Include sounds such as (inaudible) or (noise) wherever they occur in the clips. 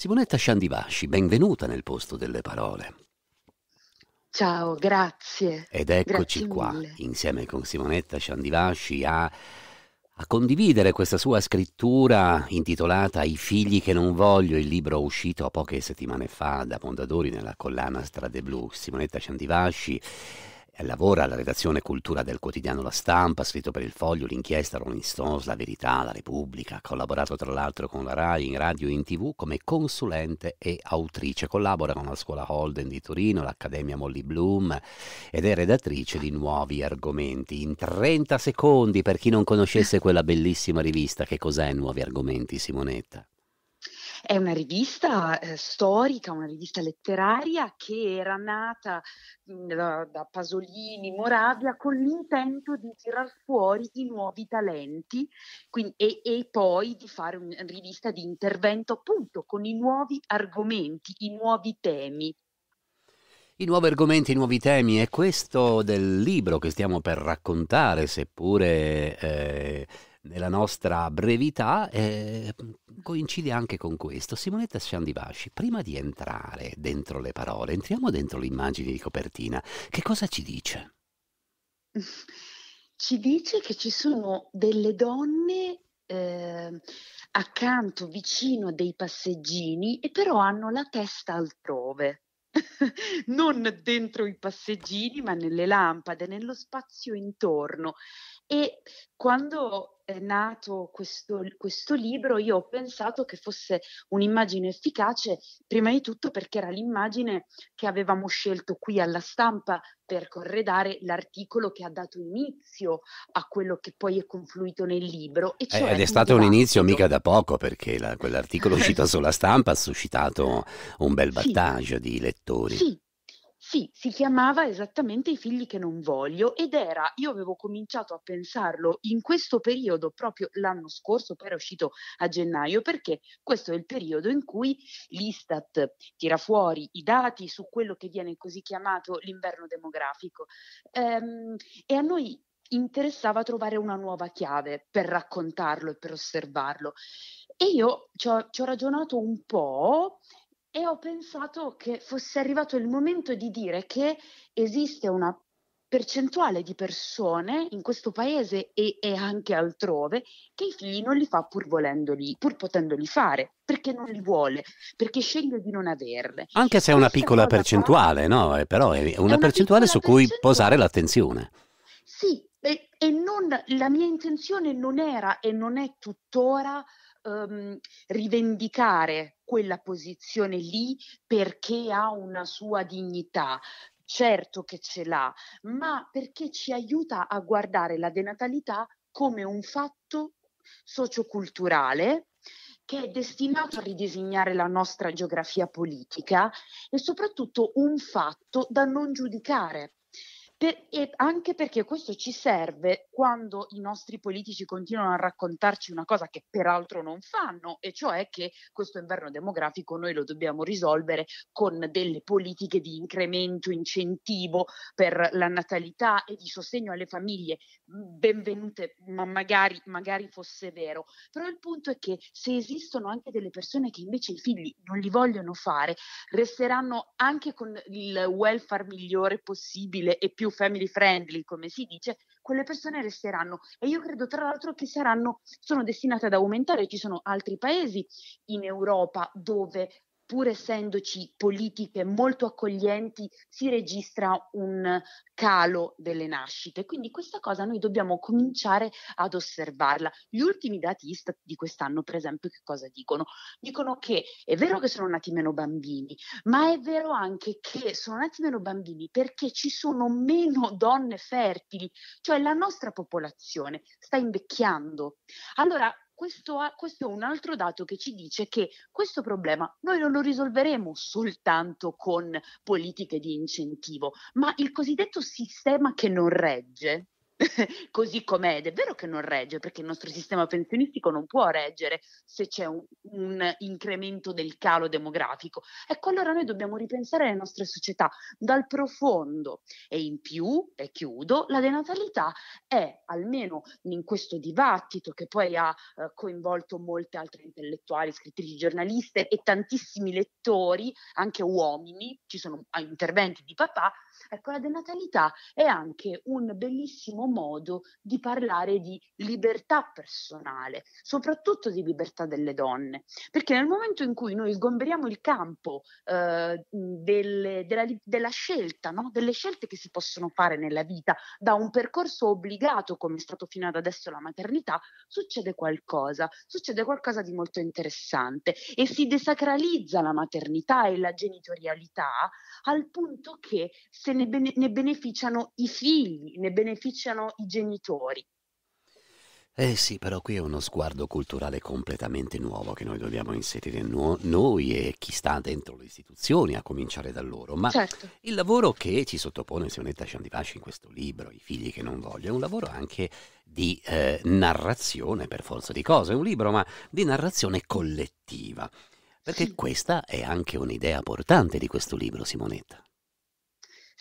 Simonetta Sciandivasci, benvenuta nel posto delle parole. Ciao, grazie. Ed eccoci grazie qua, insieme con Simonetta Sciandivasci, a, a, condividere questa sua scrittura intitolata I figli che non voglio, il libro uscito poche settimane fa da Mondadori nella collana Strade Blu. Simonetta Sciandivasci Lavora alla redazione Cultura del quotidiano La Stampa, scritto per il Foglio, l'inchiesta Rolling Stones, La Verità, La Repubblica. Ha collaborato tra l'altro con la RAI in radio e in tv come consulente e autrice. Collabora con la scuola Holden di Torino, l'Accademia Molly Bloom ed è redattrice di Nuovi Argomenti. In 30 secondi, per chi non conoscesse quella bellissima rivista, che cos'è Nuovi Argomenti, Simonetta? È una rivista eh, storica, una rivista letteraria che era nata mh, mm, da, da Pasolini, Moravia, con l'intento di tirar fuori i nuovi talenti quindi, e, e poi di fare una rivista di intervento appunto con i nuovi argomenti, i nuovi temi. I nuovi argomenti, i nuovi temi, è questo del libro che stiamo per raccontare, seppure eh, nella nostra brevità eh, coincide anche con questo. Simonetta Sciandivasci, prima di entrare dentro le parole, entriamo dentro l'immagine di copertina. Che cosa ci dice? (laughs) Ci dice che ci sono delle donne eh, accanto, vicino a dei passeggini, e però hanno la testa altrove. (laughs) non dentro i passeggini, ma nelle lampade, nello spazio intorno. E quando è nato questo, questo, libro io ho pensato che fosse un'immagine efficace, prima di tutto perché era l'immagine che avevamo scelto qui alla stampa per corredare l'articolo che ha dato inizio a quello che poi è confluito nel libro. Eh, cioè ed è stato un inizio mica da poco perché la, quell'articolo (laughs) uscito sulla stampa ha suscitato un bel battage sì. di lettori. Sì. Sì, si chiamava esattamente I figli che non voglio ed era, io avevo cominciato a pensarlo in questo periodo, proprio l'anno scorso, poi era uscito a gennaio, perché questo è il periodo in cui l'Istat tira fuori i dati su quello che viene così chiamato l'inverno demografico. Ehm, e a noi interessava trovare una nuova chiave per raccontarlo e per osservarlo. E io ci ho, ci ho ragionato un po' e ho pensato che fosse arrivato il momento di dire che esiste una percentuale di persone in questo paese e, e, anche altrove che i figli non li fa pur volendoli, pur potendoli fare, perché non li vuole, perché sceglie di non averle. Anche se è una piccola percentuale, fa... no? Eh, però è una, è una percentuale su cui percentuale. posare l'attenzione. Sì, e, e non, la mia intenzione non era e non è tuttora ehm, rivendicare quella posizione lì perché ha una sua dignità, certo che ce l'ha, ma perché ci aiuta a guardare la denatalità come un fatto socioculturale che è destinato a ridisegnare la nostra geografia politica e soprattutto un fatto da non giudicare, per, e anche perché questo ci serve quando i nostri politici continuano a raccontarci una cosa che peraltro non fanno, e cioè che questo inverno demografico noi lo dobbiamo risolvere con delle politiche di incremento, incentivo per la natalità e di sostegno alle famiglie. Mm, benvenute, ma magari, magari fosse vero. Però il punto è che se esistono anche delle persone che invece i figli non li vogliono fare, resteranno anche con il welfare migliore possibile e più più family friendly, come si dice, quelle persone resteranno. E io credo, tra l'altro, che saranno, sono destinate ad aumentare. Ci sono altri paesi in Europa dove pur essendoci politiche molto accoglienti, si registra un calo delle nascite. Quindi questa cosa noi dobbiamo cominciare ad osservarla. Gli ultimi dati ISTAT di quest'anno, per esempio, che cosa dicono? Dicono che è vero che sono nati meno bambini, ma è vero anche che sono nati meno bambini perché ci sono meno donne fertili, cioè la nostra popolazione sta invecchiando. Allora, questo, questo, è un altro dato che ci dice che questo problema noi non lo risolveremo soltanto con politiche di incentivo, ma il cosiddetto sistema che non regge (laughs) così com'è ed è vero che non regge perché il nostro sistema pensionistico non può reggere se c'è un, un incremento del calo demografico. Ecco allora noi dobbiamo ripensare le nostre società dal profondo e in più, e chiudo, la denatalità è almeno in questo dibattito che poi ha eh, coinvolto molte altre intellettuali, scrittrici, giornaliste e tantissimi lettori, anche uomini, ci sono interventi di papà, Ecco, la denatalità è anche un bellissimo modo di parlare di libertà personale, soprattutto di libertà delle donne, perché nel momento in cui noi sgomberiamo il campo eh, delle, della, della, scelta, no? delle scelte che si possono fare nella vita da un percorso obbligato come è stato fino ad adesso la maternità, succede qualcosa, succede qualcosa di molto interessante e si desacralizza la maternità e la genitorialità al punto che se se ne, bene, ne beneficiano i figli, ne beneficiano i genitori. Eh sì, però qui è uno sguardo culturale completamente nuovo che noi dobbiamo inserire no, noi e chi sta dentro le istituzioni, a cominciare da loro. Ma certo. il lavoro che ci sottopone Sionetta Sciandivasci in questo libro, I figli che non voglio, è un lavoro anche di eh, narrazione per forza di cose, è un libro ma di narrazione collettiva. Perché sì. questa è anche un'idea portante di questo libro, Simonetta.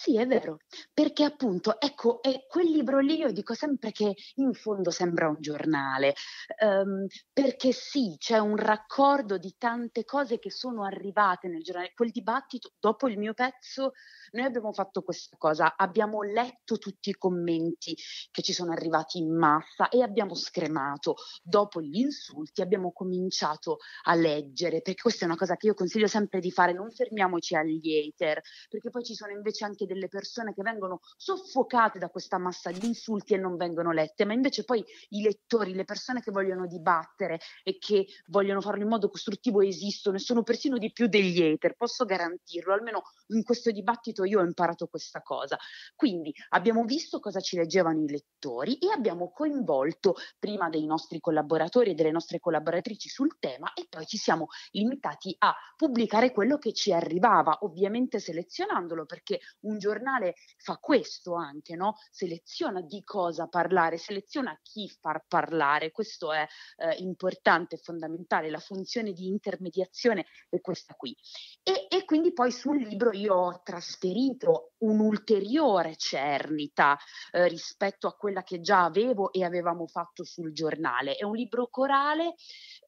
Sì, è vero, perché appunto, ecco, è quel libro lì io dico sempre che in fondo sembra un giornale, um, perché sì, c'è un raccordo di tante cose che sono arrivate nel giornale. Quel dibattito, dopo il mio pezzo, noi abbiamo fatto questa cosa, abbiamo letto tutti i commenti che ci sono arrivati in massa e abbiamo scremato. Dopo gli insulti abbiamo cominciato a leggere, perché questa è una cosa che io consiglio sempre di fare, non fermiamoci agli hater, perché poi ci sono invece anche delle persone che vengono soffocate da questa massa di insulti e non vengono lette, ma invece poi i lettori, le persone che vogliono dibattere e che vogliono farlo in modo costruttivo esistono e sono persino di più degli hater, posso garantirlo, almeno in questo dibattito seguito io ho imparato questa cosa. Quindi abbiamo visto cosa ci leggevano i lettori e abbiamo coinvolto prima dei nostri collaboratori e delle nostre collaboratrici sul tema e poi ci siamo limitati a pubblicare quello che ci arrivava, ovviamente selezionandolo perché un giornale fa questo anche, no? Seleziona di cosa parlare, seleziona chi far parlare, questo è eh, importante, fondamentale, la funzione di intermediazione è questa qui. E, e quindi poi sul libro io ho trasferito esperito un'ulteriore cernita eh, rispetto a quella che già avevo e avevamo fatto sul giornale. È un libro corale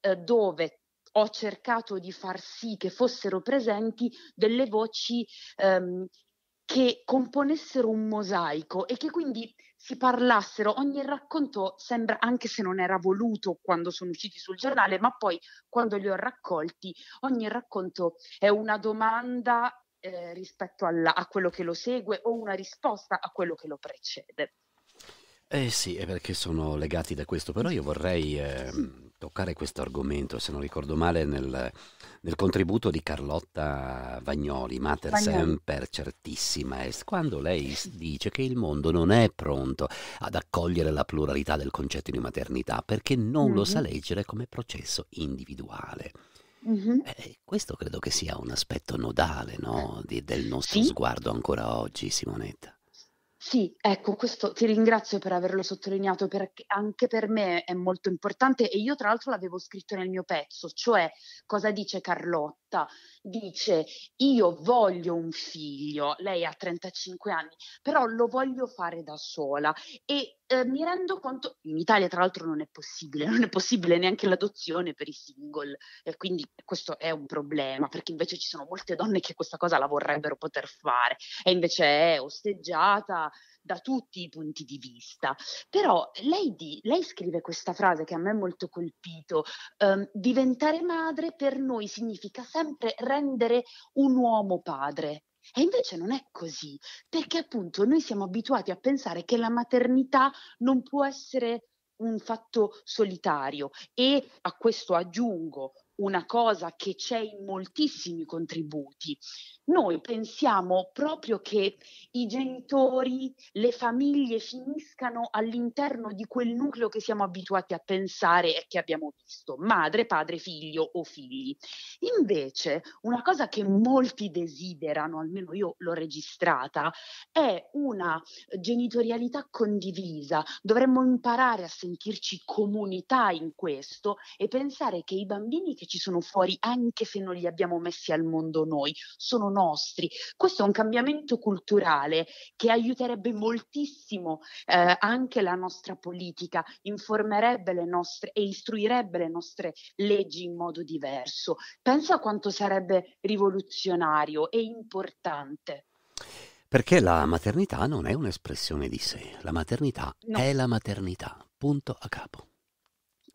eh, dove ho cercato di far sì che fossero presenti delle voci ehm, che componessero un mosaico e che quindi si parlassero, ogni racconto sembra, anche se non era voluto quando sono usciti sul giornale, ma poi quando li ho raccolti, ogni racconto è una domanda eh, rispetto alla, a quello che lo segue o una risposta a quello che lo precede. Eh sì, è perché sono legati da questo, però io vorrei eh, toccare questo argomento, se non ricordo male, nel, nel contributo di Carlotta Vagnoli, Mater Vagnoli. Semper Certissima Est, quando lei dice che il mondo non è pronto ad accogliere la pluralità del concetto di maternità perché non mm-hmm. lo sa leggere come processo individuale. Mm-hmm. Eh, questo credo che sia un aspetto nodale no? Di, del nostro sì? sguardo ancora oggi, Simonetta. Sì, ecco, questo ti ringrazio per averlo sottolineato perché anche per me è molto importante e io tra l'altro l'avevo scritto nel mio pezzo, cioè cosa dice Carlotta? Dice io voglio un figlio, lei ha 35 anni, però lo voglio fare da sola e eh, mi rendo conto, in Italia tra l'altro non è possibile, (laughs) non è possibile neanche l'adozione per i single, e quindi questo è un problema, perché invece ci sono molte donne che questa cosa la vorrebbero poter fare, e invece è osteggiata da tutti i punti di vista. Però lei, di, lei scrive questa frase che a me ha molto colpito, ehm, diventare madre per noi significa sempre rendere un uomo padre, e invece non è così, perché appunto noi siamo abituati a pensare che la maternità non può essere un fatto solitario e a questo aggiungo una cosa che c'è in moltissimi contributi. Noi pensiamo proprio che i genitori, le famiglie finiscano all'interno di quel nucleo che siamo abituati a pensare e che abbiamo visto, madre, padre, figlio o figli. Invece, una cosa che molti desiderano, almeno io l'ho registrata, è una genitorialità condivisa. Dovremmo imparare a sentirci comunità in questo e pensare che i bambini che ci sono fuori anche se non li abbiamo messi al mondo noi, sono nostri. Questo è un cambiamento culturale che aiuterebbe moltissimo eh, anche la nostra politica, informerebbe le nostre e istruirebbe le nostre leggi in modo diverso. Pensa quanto sarebbe rivoluzionario e importante. Perché la maternità non è un'espressione di sé, la maternità no. è la maternità, punto a capo.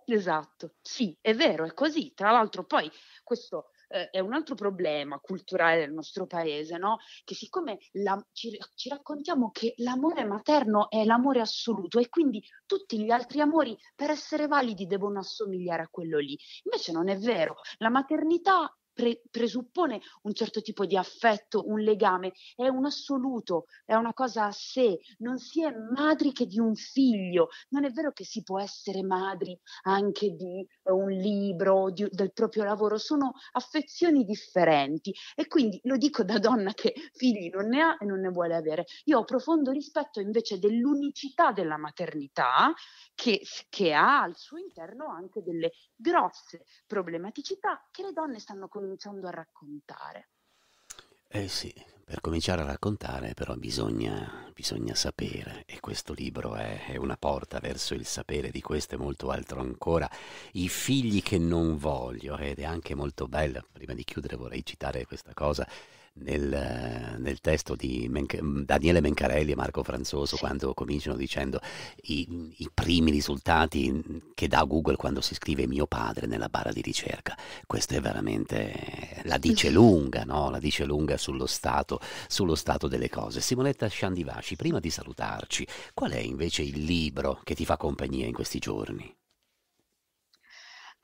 Esatto, sì, è vero, è così. Tra l'altro poi questo eh, è un altro problema culturale del nostro paese, no? Che siccome la, ci, ci, raccontiamo che l'amore materno è l'amore assoluto e quindi tutti gli altri amori per essere validi devono assomigliare a quello lì. Invece non è vero, la maternità pre- presuppone un certo tipo di affetto, un legame, è un assoluto, è una cosa a sé, non si è madri che di un figlio, non è vero che si può essere madri anche di eh, un libro, di, del proprio lavoro, sono affezioni differenti e quindi lo dico da donna che figli non ne ha e non ne vuole avere. Io ho profondo rispetto invece dell'unicità della maternità che, che ha al suo interno anche delle grosse problematicità che le donne stanno cominciando a raccontare. Eh sì, per cominciare a raccontare però bisogna, bisogna sapere e questo libro è, è, una porta verso il sapere di questo e molto altro ancora. I figli che non voglio ed è anche molto bella, prima di chiudere vorrei citare questa cosa nel, nel testo di Men- mm, Daniele Mencarelli e Marco Franzoso quando cominciano dicendo i, i, primi risultati mm, che dà Google quando si scrive mio padre nella barra di ricerca. Questo è veramente la dice lunga, no? la dice lunga sullo stato, sullo stato delle cose. Simonetta Sciandivasci, prima di salutarci, qual è invece il libro che ti fa compagnia in questi giorni?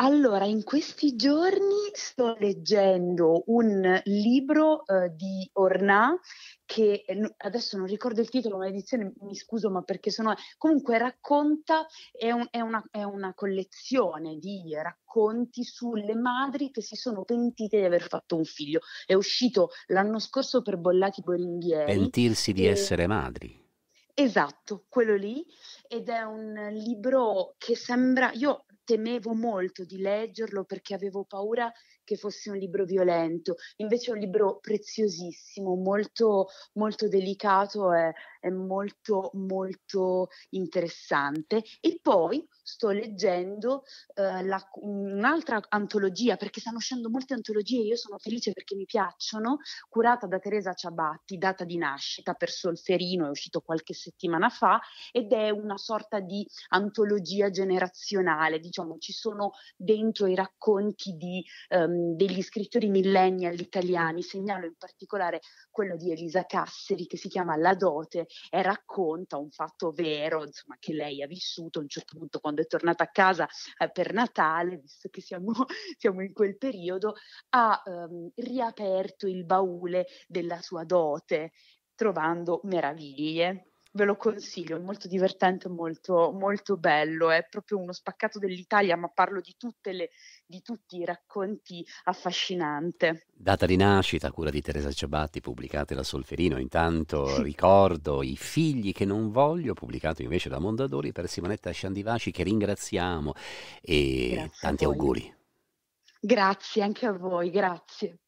Allora, in questi giorni sto leggendo un libro eh, di Ornà che eh, adesso non ricordo il titolo, ma l'edizione mi scuso, ma perché sono... Comunque racconta, è, un, è, una, è, una, collezione di racconti sulle madri che si sono pentite di aver fatto un figlio. È uscito l'anno scorso per Bollati Boringhieri. Pentirsi di essere madri. Esatto, quello lì ed è un libro che sembra, io temevo molto di leggerlo perché avevo paura che fosse un libro violento, invece è un libro preziosissimo, molto, molto delicato è, e molto, molto interessante. E poi sto leggendo eh, la, un'altra antologia, perché stanno uscendo molte antologie, io sono felice perché mi piacciono, curata da Teresa Ciabatti, data di nascita per Solferino, è uscito qualche settimana fa, ed è una sorta di antologia generazionale, diciamo ci sono dentro i racconti di um, degli scrittori millennial italiani, segnalo in particolare quello di Elisa Casseri che si chiama La dote e racconta un fatto vero, insomma, che lei ha vissuto a un certo punto quando è tornata a casa eh, per Natale, visto che siamo, (laughs) siamo in quel periodo, ha ehm, riaperto il baule della sua dote trovando meraviglie ve lo consiglio, è molto divertente, molto, molto bello, è proprio uno spaccato dell'Italia, ma parlo di, le, di tutti i racconti affascinante. Data di nascita, cura di Teresa Ciabatti, pubblicata da Solferino, intanto ricordo I figli che non voglio, pubblicato invece da Mondadori per Simonetta Sciandivaci che ringraziamo e grazie tanti auguri. Grazie anche a voi, grazie.